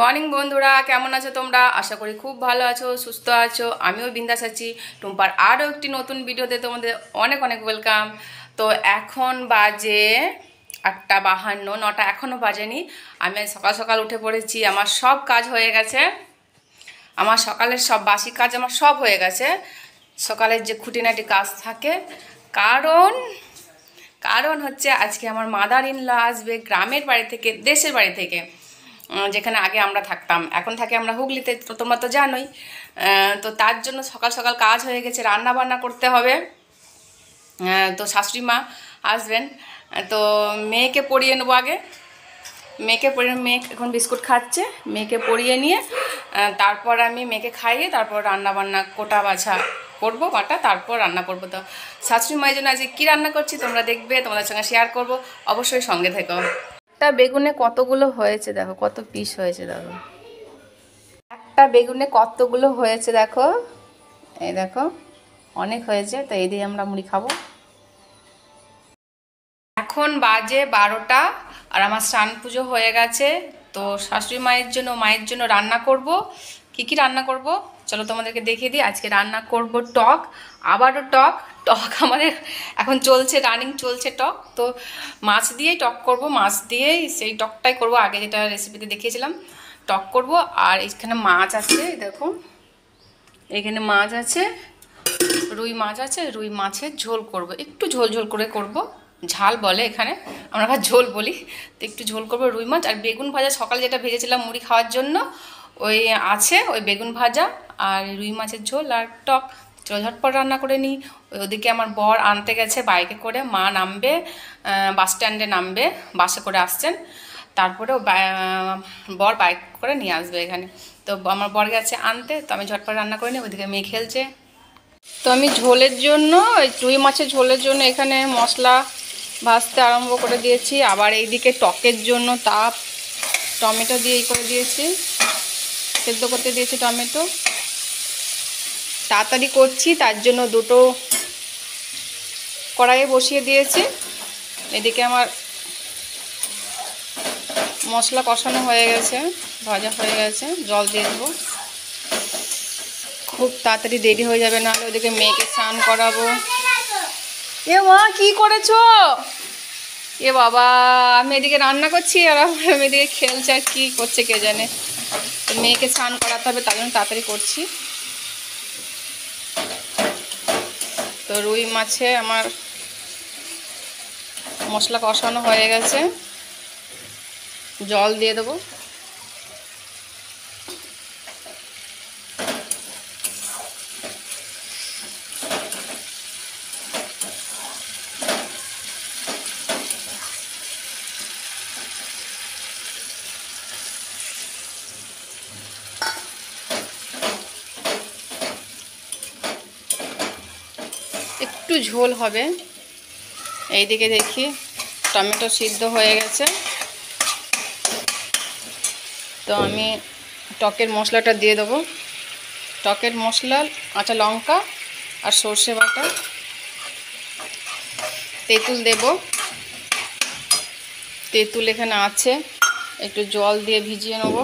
Morning বন্ধুরা কেমন আছো তোমরা আশা করি খুব ভালো আছো সুস্থ আছো আমিও বিন্দাস আছি টুম্পার আরও একটি নতুন ভিডিওতে তোমাদের অনেক অনেক ওয়েলকাম তো এখন বাজে আটটা বাহান্ন নটা এখনও বাজেনি আমি সকাল সকাল উঠে পড়েছি আমার সব কাজ হয়ে গেছে আমার সকালের সব বাসি কাজ আমার সব হয়ে গেছে সকালের যে খুঁটিনাটি কাজ থাকে কারণ কারণ হচ্ছে আজকে আমার মাদার ইন ল আসবে গ্রামের বাড়ি থেকে দেশের বাড়ি থেকে যেখানে আগে আমরা থাকতাম এখন থাকি আমরা হুগলিতে তো তোমরা তো জানোই তো তার জন্য সকাল সকাল কাজ হয়ে গেছে রান্না বান্না করতে হবে তো শাশুড়ি মা আসবেন তো মেয়েকে পড়িয়ে নেবো আগে মেয়েকে পড়িয়ে মেয়ে এখন বিস্কুট খাচ্ছে মেয়েকে পড়িয়ে নিয়ে তারপর আমি মেয়েকে খাইয়ে তারপর রান্না বান্না কোটা বাছা করবো বাটা তারপর রান্না করবো তো শাশুড়ি মায়ের জন্য আজকে কী রান্না করছি তোমরা দেখবে তোমাদের সঙ্গে শেয়ার করবো অবশ্যই সঙ্গে থেকো একটা বেগুনে কতগুলো হয়েছে দেখো কত পিস হয়েছে দেখো একটা বেগুনে কতগুলো হয়েছে দেখো এই দেখো অনেক হয়েছে তো এই দিয়ে আমরা মুড়ি খাবো এখন বাজে বারোটা আর আমার স্নান পুজো হয়ে গেছে তো শাশুড়ি মায়ের জন্য মায়ের জন্য রান্না করব কি কি রান্না করব চলো তোমাদেরকে দেখিয়ে দিই আজকে রান্না করব টক আবারও টক টক আমাদের এখন চলছে রানিং চলছে টক তো মাছ দিয়ে টক করব মাছ দিয়ে সেই টকটাই করব আগে যেটা রেসিপিতে দেখিয়েছিলাম টক করব আর এখানে মাছ আছে দেখো এখানে মাছ আছে রুই মাছ আছে রুই মাছের ঝোল করব একটু ঝোল ঝোল করে করব ঝাল বলে এখানে আমরা আবার ঝোল বলি তো একটু ঝোল করব রুই মাছ আর বেগুন ভাজা সকালে যেটা ভেজেছিলাম মুড়ি খাওয়ার জন্য ওই আছে ওই বেগুন ভাজা আর রুই মাছের ঝোল আর টক চলো ঝটপট রান্না করে নিই ওদিকে আমার বর আনতে গেছে বাইকে করে মা নামবে বাস স্ট্যান্ডে নামবে বাসে করে আসছেন তারপরে বর বাইক করে নিয়ে আসবে এখানে তো আমার বর গেছে আনতে তো আমি ঝটপট রান্না করে নিই ওইদিকে মেয়ে খেলছে তো আমি ঝোলের জন্য ওই রুই মাছের ঝোলের জন্য এখানে মশলা ভাজতে আরম্ভ করে দিয়েছি আবার এইদিকে টকের জন্য তাপ টমেটো দিয়ে করে দিয়েছি সেদ্ধ করতে দিয়েছি টমেটো তাড়াতাড়ি করছি তার জন্য দুটো কড়াইয়ে বসিয়ে দিয়েছি এদিকে আমার মশলা কষানো হয়ে গেছে ভাজা হয়ে গেছে জল দিয়ে দেবো খুব তাড়াতাড়ি দেরি হয়ে যাবে নাহলে ওদিকে মেয়েকে স্নান করাবো এ মা কী করেছ এ বাবা আমি এদিকে রান্না করছি আর আমি এদিকে খেলছে আর কী করছে কে জানে মেয়েকে স্নান করাতে হবে তার জন্য তাড়াতাড়ি করছি তো রুই মাছে আমার মশলা কষানো হয়ে গেছে জল দিয়ে দেবো একটু ঝোল হবে এইদিকে দেখি টমেটো সিদ্ধ হয়ে গেছে তো আমি টকের মশলাটা দিয়ে দেবো টকের মশলা কাঁচা লঙ্কা আর সর্ষে বাটা তেঁতুল দেব তেঁতুল এখানে আছে একটু জল দিয়ে ভিজিয়ে নেব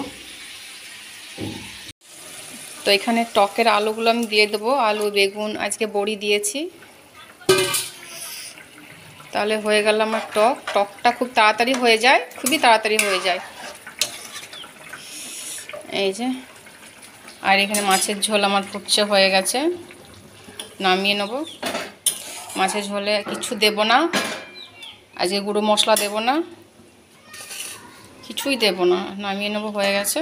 তো এখানে টকের আলুগুলো আমি দিয়ে দেবো আলু বেগুন আজকে বড়ি দিয়েছি তাহলে হয়ে গেল আমার টক টকটা খুব তাড়াতাড়ি হয়ে যায় খুবই তাড়াতাড়ি হয়ে যায় এই যে আর এখানে মাছের ঝোল আমার ফুটছে হয়ে গেছে নামিয়ে নেব মাছের ঝোলে কিছু দেব না আজকে গুঁড়ো মশলা দেব না কিছুই দেব না নামিয়ে নেব হয়ে গেছে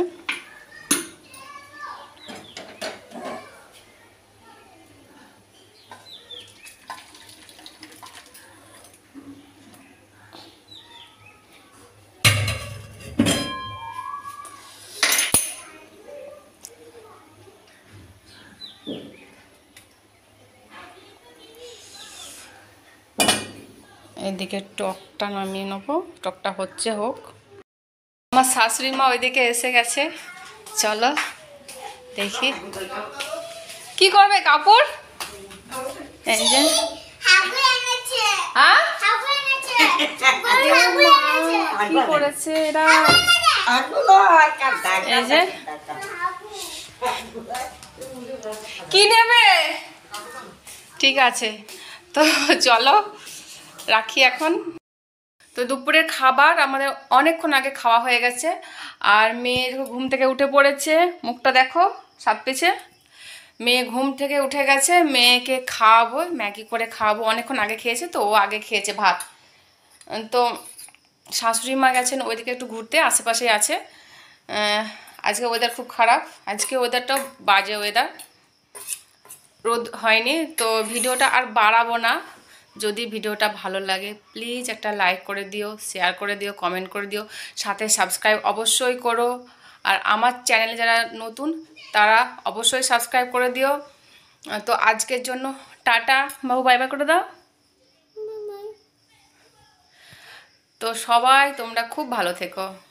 এদিকে টকটা নামিয়ে নেবো টকটা হচ্ছে হোক আমার শাশুড়ি মা ওইদিকে এসে গেছে চলো দেখি কি করবে কাপড় হ্যাঁ? কি করেছে এরা কি নেবে ঠিক আছে তো চলো রাখি এখন তো দুপুরের খাবার আমাদের অনেকক্ষণ আগে খাওয়া হয়ে গেছে আর মেয়ে ঘুম থেকে উঠে পড়েছে মুখটা দেখো সাত পিছে মেয়ে ঘুম থেকে উঠে গেছে মেয়েকে খাওয়াবো ম্যাগি করে খাওয়াবো অনেকক্ষণ আগে খেয়েছে তো ও আগে খেয়েছে ভাত তো শাশুড়ি মা গেছেন ওইদিকে একটু ঘুরতে আশেপাশেই আছে আজকে ওয়েদার খুব খারাপ আজকে ওয়েদারটা বাজে ওয়েদার রোদ হয়নি তো ভিডিওটা আর বাড়াবো না যদি ভিডিওটা ভালো লাগে প্লিজ একটা লাইক করে দিও শেয়ার করে দিও কমেন্ট করে দিও সাথে সাবস্ক্রাইব অবশ্যই করো আর আমার চ্যানেলে যারা নতুন তারা অবশ্যই সাবস্ক্রাইব করে দিও তো আজকের জন্য টাটা বাবু বাই বাই করে দাও তো সবাই তোমরা খুব ভালো থেকো